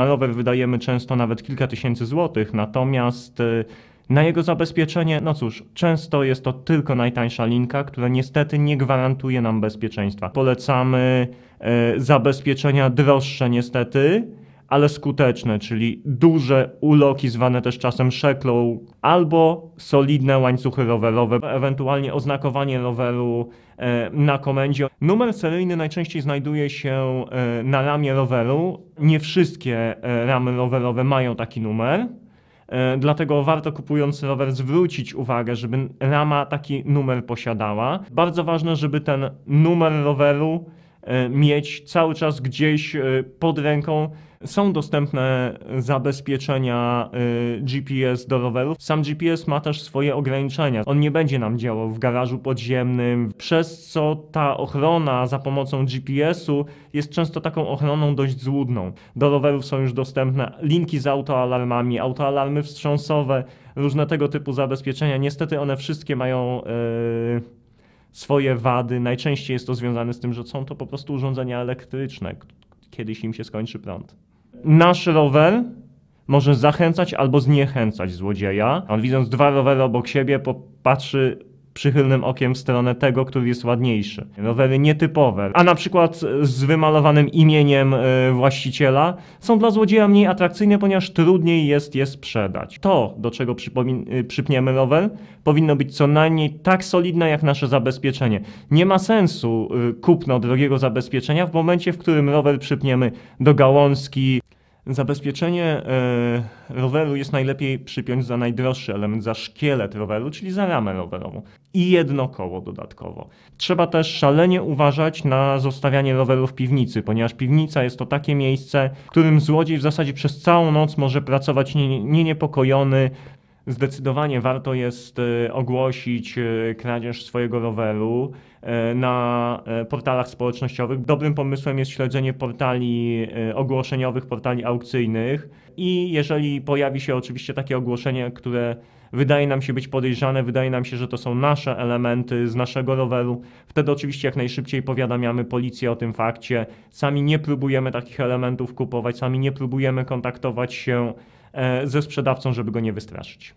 na rower wydajemy często nawet kilka tysięcy złotych, natomiast y, na jego zabezpieczenie, no cóż, często jest to tylko najtańsza linka, która niestety nie gwarantuje nam bezpieczeństwa. Polecamy y, zabezpieczenia droższe niestety, ale skuteczne, czyli duże uloki zwane też czasem szeklą, albo solidne łańcuchy rowerowe, ewentualnie oznakowanie roweru e, na komendzie. Numer seryjny najczęściej znajduje się e, na ramie roweru. Nie wszystkie e, ramy rowerowe mają taki numer. Dlatego warto kupując rower zwrócić uwagę, żeby rama taki numer posiadała. Bardzo ważne, żeby ten numer roweru E, mieć cały czas gdzieś e, pod ręką. Są dostępne zabezpieczenia e, GPS do rowerów. Sam GPS ma też swoje ograniczenia. On nie będzie nam działał w garażu podziemnym, przez co ta ochrona za pomocą GPS-u jest często taką ochroną dość złudną. Do rowerów są już dostępne linki z autoalarmami, autoalarmy wstrząsowe, różne tego typu zabezpieczenia. Niestety one wszystkie mają. Yy swoje wady. Najczęściej jest to związane z tym, że są to po prostu urządzenia elektryczne, kiedyś im się skończy prąd. Nasz rower może zachęcać albo zniechęcać złodzieja. On widząc dwa rowery obok siebie, popatrzy przychylnym okiem w stronę tego, który jest ładniejszy. Rowery nietypowe, a na przykład z wymalowanym imieniem e, właściciela są dla złodzieja mniej atrakcyjne, ponieważ trudniej jest je sprzedać. To, do czego e, przypniemy rower, powinno być co najmniej tak solidne jak nasze zabezpieczenie. Nie ma sensu e, kupno drogiego zabezpieczenia w momencie, w którym rower przypniemy do gałązki, Zabezpieczenie e, roweru jest najlepiej przypiąć za najdroższy element, za szkielet roweru, czyli za ramę rowerową i jedno koło dodatkowo. Trzeba też szalenie uważać na zostawianie roweru w piwnicy, ponieważ piwnica jest to takie miejsce, w którym złodziej w zasadzie przez całą noc może pracować nieniepokojony, zdecydowanie warto jest y, ogłosić y, kradzież swojego roweru y, na portalach społecznościowych. Dobrym pomysłem jest śledzenie portali ogłoszeniowych, portali aukcyjnych i jeżeli pojawi się oczywiście takie ogłoszenie, które wydaje nam się być podejrzane, wydaje nam się, że to są nasze elementy z naszego roweru, wtedy oczywiście jak najszybciej powiadamiamy policję o tym fakcie. Sami nie próbujemy takich elementów kupować, sami nie próbujemy kontaktować się E, ze sprzedawcą, żeby go nie wystraszyć.